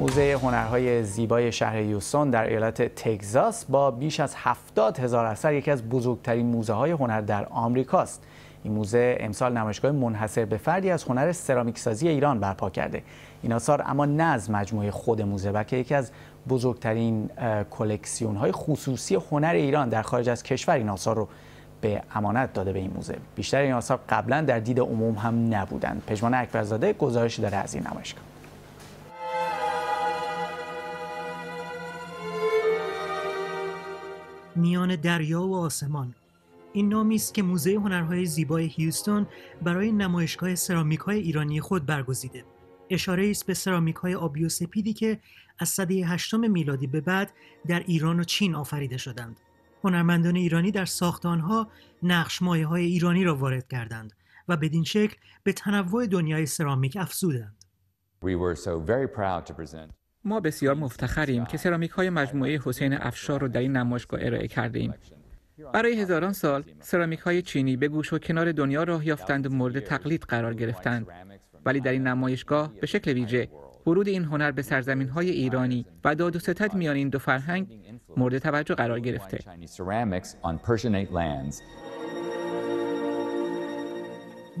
موزه هنرهای زیبای شهر یوسون در ایالت تگزاس با بیش از 70 هزار اثر یکی از بزرگترین موزه های هنر در آمریکاست. این موزه امسال نمایشگاه منحصر به فردی از هنر سرامیک سازی ایران برپا کرده. این آثار اما نه از مجموعه خود موزه بلکه یکی از بزرگترین کلکسیون های خصوصی هنر ایران در خارج از کشور این آثار رو به امانت داده به این موزه. بیشتر این آثار قبلا در دید عموم هم نبودند. پژمان اکبرزاده گزارش داره از این نمایشگاه. میان دریا و آسمان این نامی است که موزه هنرهای زیبای هیوستون برای نمایشگاه سرامیک های ایرانی خود برگزیده اشاره است به سرامیک های آبی و سپیدی که از صده هشتم میلادی به بعد در ایران و چین آفریده شدند هنرمندان ایرانی در ساخت آنها نقش مایه های ایرانی را وارد کردند و بدین شکل به تنوع دنیای سرامیک افزودند ما بسیار مفتخریم که سرامیک های مجموعه حسین افشار رو در این نمایشگاه ارائه کرده ایم. برای هزاران سال سرامیک های چینی به گوش و کنار دنیا راه یافتند و مورد تقلید قرار گرفتند. ولی در این نمایشگاه به شکل ویژه ورود این هنر به سرزمین های ایرانی و داد و ستد میان این دو فرهنگ مورد توجه قرار گرفته.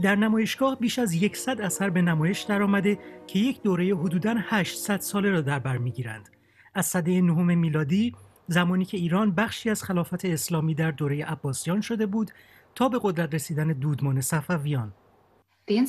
در نمایشگاه بیش از 100 اثر به نمایش درآمده که یک دوره حدوداً 800 ساله را در بر میگیرند. از سده نهم میلادی زمانی که ایران بخشی از خلافت اسلامی در دوره عباسیان شده بود تا به قدرت رسیدن دودمان صفویان این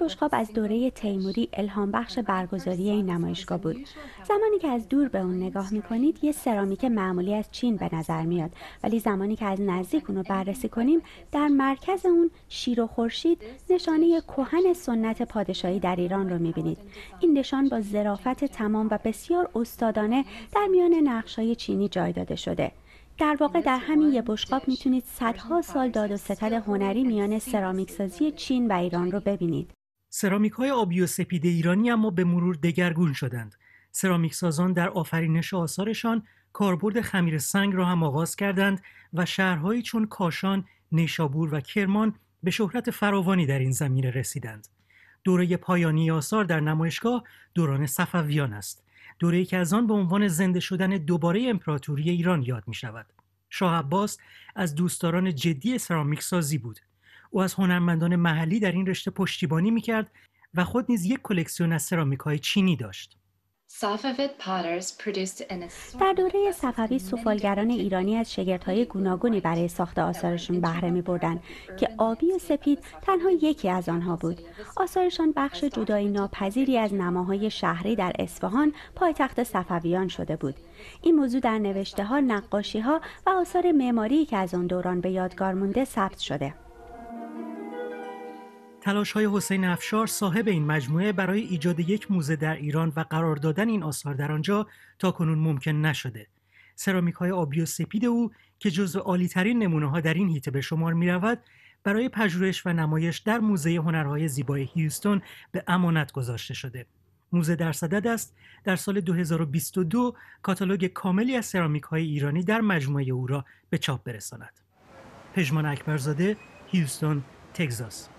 بشقاب از دوره تیموری الهام بخش برگزاری این نمایشگاه بود. زمانی که از دور به اون نگاه میکنید یه سرامیک معمولی از چین به نظر میاد ولی زمانی که از نزدیک اونو بررسی کنیم در مرکز اون شیر و خورشید نشانه کهن سنت پادشاهی در ایران رو میبینید. این نشان با ظرافت تمام و بسیار استادانه در میان نقشای چینی جای داده شده. در واقع در همین یه بشقاب میتونید صدها سال داد و ستد هنری میان سرامیک سازی چین و ایران رو ببینید. سرامیک های آبی و سپید ایرانی اما به مرور دگرگون شدند. سرامیک سازان در آفرینش آثارشان کاربرد خمیر سنگ را هم آغاز کردند و شهرهایی چون کاشان، نیشابور و کرمان به شهرت فراوانی در این زمینه رسیدند. دوره پایانی آثار در نمایشگاه دوران صفویان است. دوره که از آن به عنوان زنده شدن دوباره امپراتوری ایران یاد می شود. شاه عباس از دوستداران جدی سرامیک سازی بود. او از هنرمندان محلی در این رشته پشتیبانی می کرد و خود نیز یک کلکسیون از سرامیک های چینی داشت. در دوره صفوی سفالگران ایرانی از شگردهای گوناگونی برای ساخت آثارشون بهره می بردن که آبی و سپید تنها یکی از آنها بود آثارشان بخش جدایی ناپذیری از نماهای شهری در اصفهان پایتخت صفویان شده بود این موضوع در نوشته ها نقاشی ها و آثار معماری که از آن دوران به یادگار مونده ثبت شده تلاش های حسین افشار صاحب این مجموعه برای ایجاد یک موزه در ایران و قرار دادن این آثار در آنجا تا کنون ممکن نشده. سرامیک های آبی و سپید او که جزو عالیترین نمونه ها در این هیته به شمار می رود برای پژوهش و نمایش در موزه هنرهای زیبای هیوستون به امانت گذاشته شده. موزه در صدد است در سال 2022 کاتالوگ کاملی از سرامیک های ایرانی در مجموعه او را به چاپ برساند. پژمان اکبرزاده، هیوستون، تگزاس.